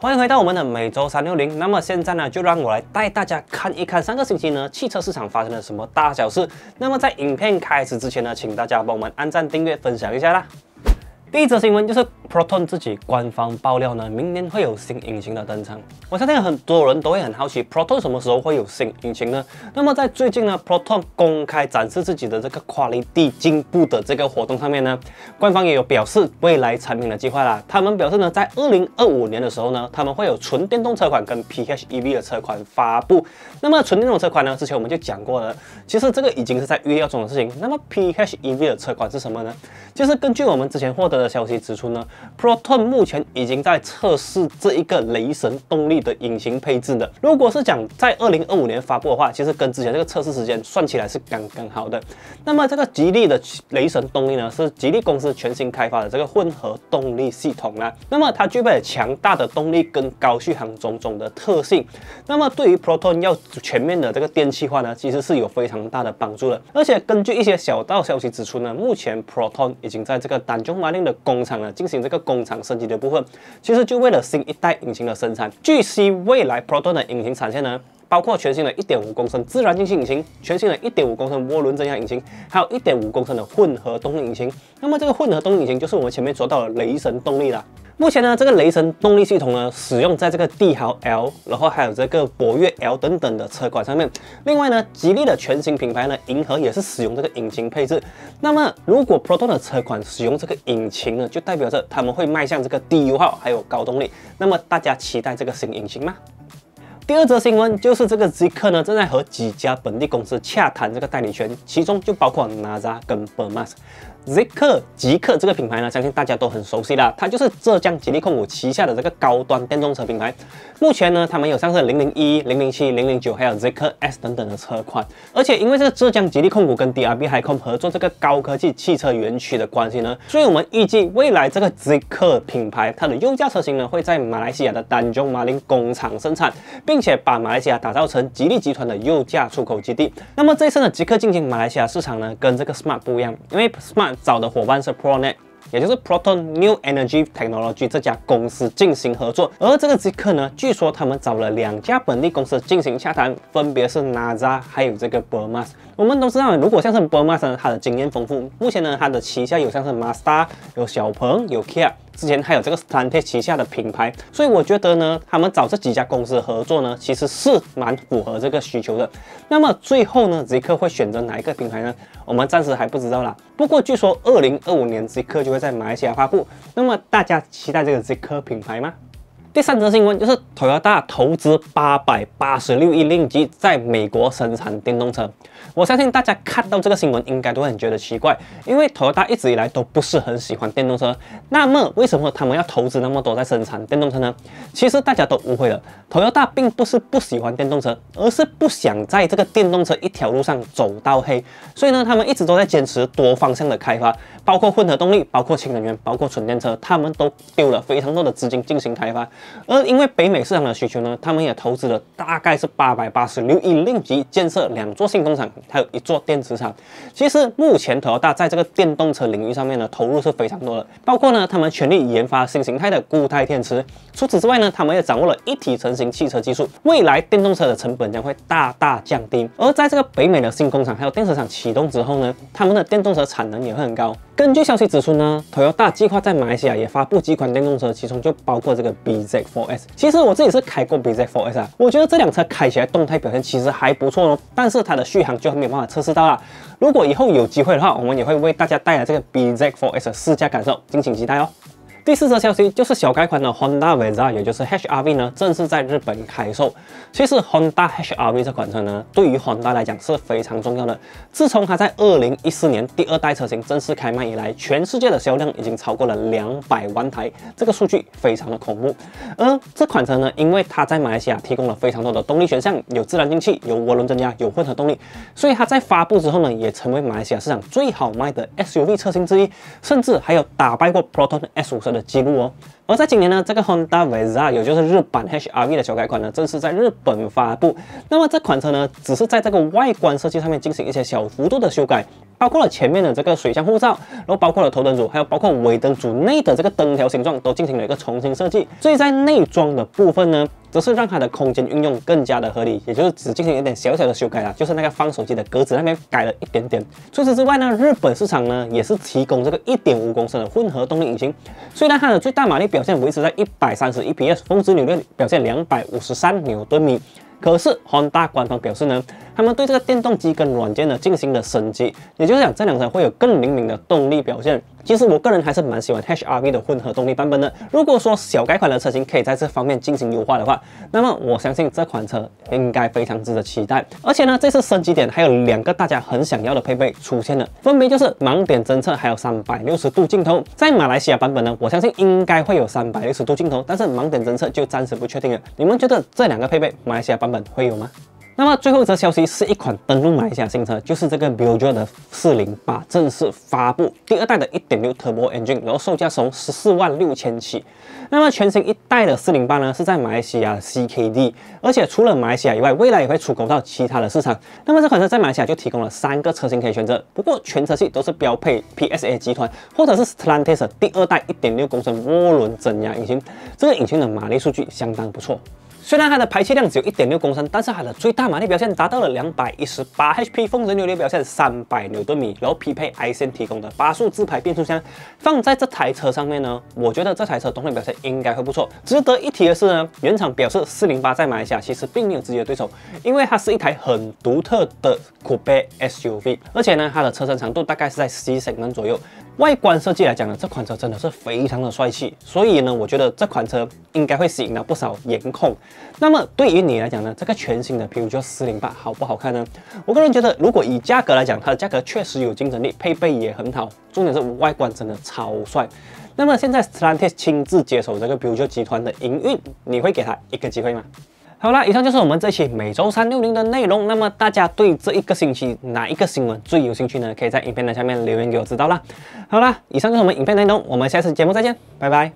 欢迎回到我们的每周三六零。那么现在呢，就让我来带大家看一看上个星期呢汽车市场发生了什么大小事。那么在影片开始之前呢，请大家帮我们按赞、订阅、分享一下啦。第一则新闻就是 Proton 自己官方爆料呢，明年会有新引擎的登场。我相信很多人都会很好奇，Proton 什么时候会有新引擎呢？那么在最近呢，Proton 公开展示自己的这个 quality 进步的这个活动上面呢，官方也有表示未来产品的计划啦。他们表示呢，在二零二五年的时候呢，他们会有纯电动车款跟 PHEV 的车款发布。那么纯电动车款呢，之前我们就讲过了，其实这个已经是在预料中的事情。那么 PHEV 的车款是什么呢？就是根据我们之前获得。的消息指出呢，Proton 目前已经在测试这一个雷神动力的引擎配置的。如果是讲在二零二五年发布的话，其实跟之前这个测试时间算起来是刚刚好的。那么这个吉利的雷神动力呢，是吉利公司全新开发的这个混合动力系统啦。那么它具备了强大的动力跟高续航种种的特性。那么对于 Proton 要全面的这个电气化呢，其实是有非常大的帮助的。而且根据一些小道消息指出呢，目前 Proton 已经在这个丹中马林的工厂呢，进行这个工厂升级的部分，其实就为了新一代引擎的生产。据悉，未来 Proton 的引擎产线呢，包括全新的一点五升自然进气引擎，全新的一点五升涡轮增压引擎，还有一点五升的混合动力引擎。那么这个混合动力引擎就是我们前面说到的雷神动力了。目前呢，这个雷神动力系统呢，使用在这个帝豪 L，然后还有这个博越 L 等等的车款上面。另外呢，吉利的全新品牌呢，银河也是使用这个引擎配置。那么，如果 Proton 的车款使用这个引擎呢，就代表着他们会迈向这个低油耗还有高动力。那么，大家期待这个新引擎吗？第二则新闻就是这个极客呢，正在和几家本地公司洽谈这个代理权，其中就包括拿扎跟 b r 伯曼斯。极客极客这个品牌呢，相信大家都很熟悉了，它就是浙江吉利控股旗下的这个高端电动车品牌。目前呢，他们有上市零零一、零零七、零零九，还有极 k S 等等的车款。而且因为是浙江吉利控股跟 DRB 海空合作这个高科技汽车园区的关系呢，所以我们预计未来这个极 k 品牌它的优价车型呢，会在马来西亚的丹中马林工厂生产，并。并且把马来西亚打造成吉利集团的右一出口基地。那么这一次呢，极客进军马来西亚市场呢，跟这个 smart 不一样，因为 smart 找的伙伴是 ProNet，也就是 Proton New Energy Technology 这家公司进行合作。而这个极客呢，据说他们找了两家本地公司进行洽谈，分别是 NASA 还有这个 b u r m a s 我们都知道，如果像是 b u r m a s 它的经验丰富，目前呢，它的旗下有像是 Mazda，有小鹏，有 Kia。之前还有这个 s t a n e 旗下的品牌，所以我觉得呢，他们找这几家公司合作呢，其实是蛮符合这个需求的。那么最后呢 z i 会选择哪一个品牌呢？我们暂时还不知道啦。不过据说2025年 z i 就会在马来西亚发布。那么大家期待这个 z i 品牌吗？第三则新闻就是，Toyota 投资八百八十六亿令吉在美国生产电动车。我相信大家看到这个新闻，应该都会觉得奇怪，因为 Toyota 一直以来都不是很喜欢电动车。那么，为什么他们要投资那么多在生产电动车呢？其实大家都误会了，Toyota 并不是不喜欢电动车，而是不想在这个电动车一条路上走到黑。所以呢，他们一直都在坚持多方向的开发，包括混合动力，包括氢能源，包括纯电车，他们都丢了非常多的资金进行开发。而因为北美市场的需求呢，他们也投资了大概是八百八十六亿令吉，建设两座新工厂，还有一座电池厂。其实目前 t o y 在这个电动车领域上面的投入是非常多的，包括呢他们全力研发新形态的固态电池。除此之外呢，他们也掌握了一体成型汽车技术，未来电动车的成本将会大大降低。而在这个北美的新工厂还有电子厂启动之后呢，他们的电动车产能也会很高。根据消息指出呢，Toyota 计划在马来西亚也发布几款电动车，其中就包括这个 B。o z 4 s 其实我自己是开过 BZ4S 啊，我觉得这辆车开起来动态表现其实还不错哦，但是它的续航就没有办法测试到了。如果以后有机会的话，我们也会为大家带来这个 BZ4S 的试驾感受，敬请期待哦。第四则消息就是小改款的 Honda Versa，也就是 HRV 呢，正式在日本开售。其实 Honda HRV 这款车呢，对于 Honda 来讲是非常重要的。自从它在2014年第二代车型正式开卖以来，全世界的销量已经超过了两百万台，这个数据非常的恐怖。而这款车呢，因为它在马来西亚提供了非常多的动力选项，有自然进气、有涡轮增压、有混合动力，所以它在发布之后呢，也成为马来西亚市场最好卖的 SUV 车型之一，甚至还有打败过 Proton S50 的。记录哦。而在今年呢，这个 Honda v e z e a 也就是日版 HRV 的小改款呢，正式在日本发布。那么这款车呢，只是在这个外观设计上面进行一些小幅度的修改，包括了前面的这个水箱护罩，然后包括了头灯组，还有包括尾灯组内的这个灯条形状都进行了一个重新设计。所以在内装的部分呢，则是让它的空间运用更加的合理，也就是只进行一点小小的修改啊，就是那个放手机的格子那边改了一点点。除此之外呢，日本市场呢也是提供这个1.5升的混合动力引擎，虽然它的最大马力表。表现维持在一百三十一 p s 峰值扭力表现两百五十三牛顿米。可是，Honda 官方表示呢，他们对这个电动机跟软件呢进行了升级，也就是讲，这辆车会有更灵敏的动力表现。其实我个人还是蛮喜欢 HRV 的混合动力版本的。如果说小改款的车型可以在这方面进行优化的话，那么我相信这款车应该非常值得期待。而且呢，这次升级点还有两个大家很想要的配备出现了，分别就是盲点侦测还有三百六十度镜头。在马来西亚版本呢，我相信应该会有三百六十度镜头，但是盲点侦测就暂时不确定了。你们觉得这两个配备马来西亚版本会有吗？那么最后一则消息是一款登陆马来西亚新车，就是这个 Buick 的408正式发布第二代的1.6 Turbo Engine，然后售价从十四万六千起。那么全新一代的408呢是在马来西亚 CKD，而且除了马来西亚以外，未来也会出口到其他的市场。那么这款车在马来西亚就提供了三个车型可以选择，不过全车系都是标配 PSA 集团或者是 Stellantis 第二代1.6公升涡轮增压引擎，这个引擎的马力数据相当不错。虽然它的排气量只有一点六升，但是它的最大马力表现达到了两百一十八 HP，峰值扭力表现三百牛顿米，然后匹配爱信提供的八速自排变速箱。放在这台车上面呢，我觉得这台车动力表现应该会不错。值得一提的是呢，原厂表示四零八在马来西亚其实并没有直接对手，因为它是一台很独特的酷界 SUV，而且呢，它的车身长度大概是在四米三左右。外观设计来讲呢，这款车真的是非常的帅气，所以呢，我觉得这款车应该会吸引到不少颜控。那么对于你来讲呢，这个全新的 p u g e o 408好不好看呢？我个人觉得，如果以价格来讲，它的价格确实有竞争力，配备也很好，重点是外观真的超帅。那么现在 Stantis 亲自接手这个 p u g e o 集团的营运，你会给他一个机会吗？好啦，以上就是我们这期每周三六零的内容。那么大家对这一个星期哪一个新闻最有兴趣呢？可以在影片的下面留言给我知道啦。好啦，以上就是我们影片内容，我们下次节目再见，拜拜。